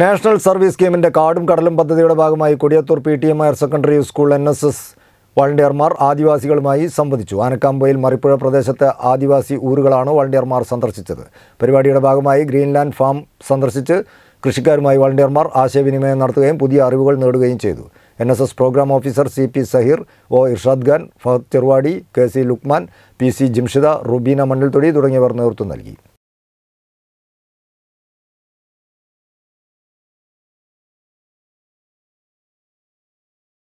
national service സ്കീമിൻ്റെ കാടും കടലും പദ്ധതിയുടെ ഭാഗമായി Kodiyathur P T M higher secondary school N S S വളണ്ടിയർമാർ ആദിവാസികളുമായി സംവദിച്ചു ആനക്കാമ്പയിൽ മറിപ്പുഴ പ്രദേശത്തെ ആദിവാസി ഊരുകളാണ് വളണ്ടിയർമാർ സന്ദർശിച്ചത് പരിപാടിയുടെ ഭാഗമായി ഗ്രീൻലാൻഡ് ഫാം സന്ദർശിച്ച് കൃഷിക്കാരുമായി വളണ്ടിയർമാർ ആശയവിനിമയം നടത്തുകയും പുതിയ അറിവുകൾ നേടുകയും ചെയ്തു N S S program officer C P Saheer O Irshad Khan Fahad Cheruvadi K C Luqman P C Jimshida Rubeena Mannilthodi തുടങ്ങിയവർ നേതൃത്വം നൽകി